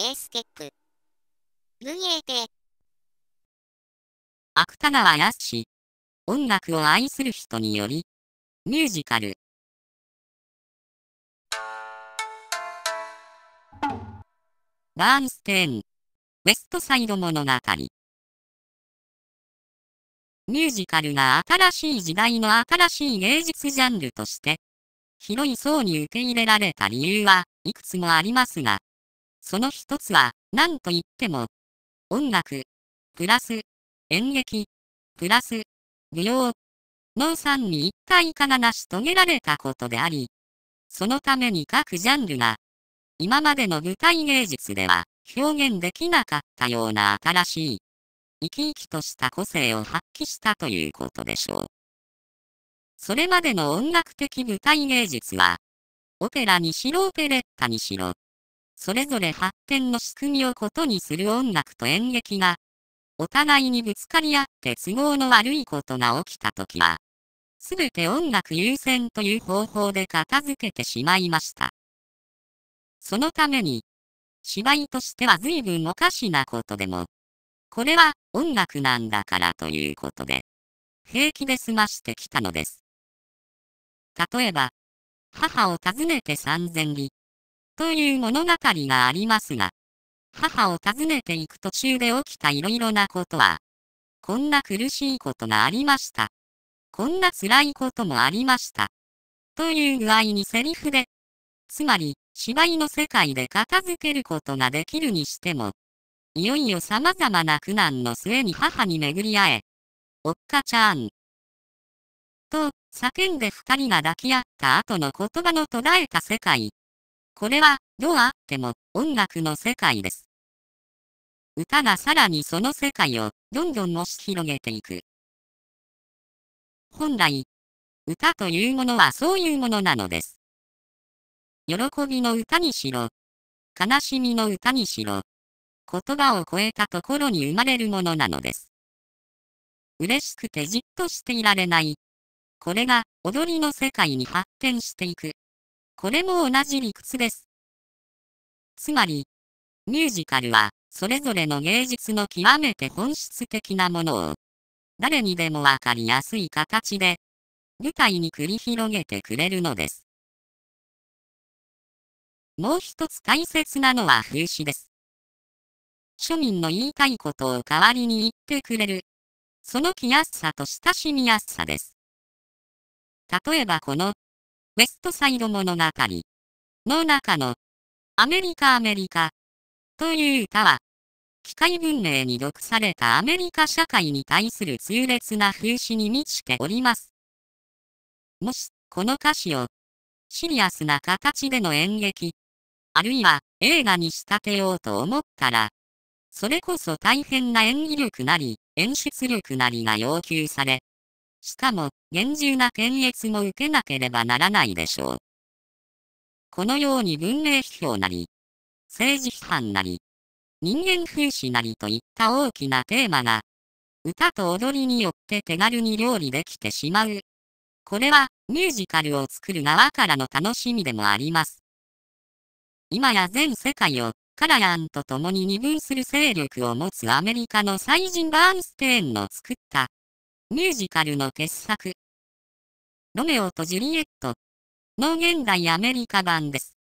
エーステック。文英亭。芥川康。音楽を愛する人により、ミュージカル。バーンステーン、ウェストサイド物語。ミュージカルが新しい時代の新しい芸術ジャンルとして、広い層に受け入れられた理由はいくつもありますが、その一つは、何と言っても、音楽、プラス、演劇、プラス、舞踊、の3に一体化が成し遂げられたことであり、そのために各ジャンルが、今までの舞台芸術では表現できなかったような新しい、生き生きとした個性を発揮したということでしょう。それまでの音楽的舞台芸術は、オペラにしろオペレッタにしろ、それぞれ発展の仕組みを異にする音楽と演劇が、お互いにぶつかり合って都合の悪いことが起きたときは、すべて音楽優先という方法で片付けてしまいました。そのために、芝居としては随分おかしなことでも、これは音楽なんだからということで、平気で済ましてきたのです。例えば、母を訪ねて三千里、という物語がありますが、母を訪ねていく途中で起きた色々なことは、こんな苦しいことがありました。こんな辛いこともありました。という具合にセリフで、つまり、芝居の世界で片付けることができるにしても、いよいよ様々な苦難の末に母に巡り会え、おっかちゃん。と、叫んで二人が抱き合った後の言葉の途絶えた世界。これは、どうあっても、音楽の世界です。歌がさらにその世界を、どんどん押し広げていく。本来、歌というものはそういうものなのです。喜びの歌にしろ、悲しみの歌にしろ、言葉を超えたところに生まれるものなのです。嬉しくてじっとしていられない。これが踊りの世界に発展していく。これも同じ理屈です。つまり、ミュージカルは、それぞれの芸術の極めて本質的なものを、誰にでもわかりやすい形で、舞台に繰り広げてくれるのです。もう一つ大切なのは風刺です。庶民の言いたいことを代わりに言ってくれる。その気安さと親しみやすさです。例えばこのウェストサイド物語の中のアメリカアメリカという歌は機械文明に毒されたアメリカ社会に対する痛烈な風刺に満ちております。もし、この歌詞をシリアスな形での演劇、あるいは映画に仕立てようと思ったら、それこそ大変な演技力なり、演出力なりが要求され、しかも、厳重な検閲も受けなければならないでしょう。このように文明批評なり、政治批判なり、人間風刺なりといった大きなテーマが、歌と踊りによって手軽に料理できてしまう。これは、ミュージカルを作る側からの楽しみでもあります。今や全世界を、カラヤンと共に二分する勢力を持つアメリカの祭人バーンステーンの作った、ミュージカルの傑作。ロメオとジュリエットの現代アメリカ版です。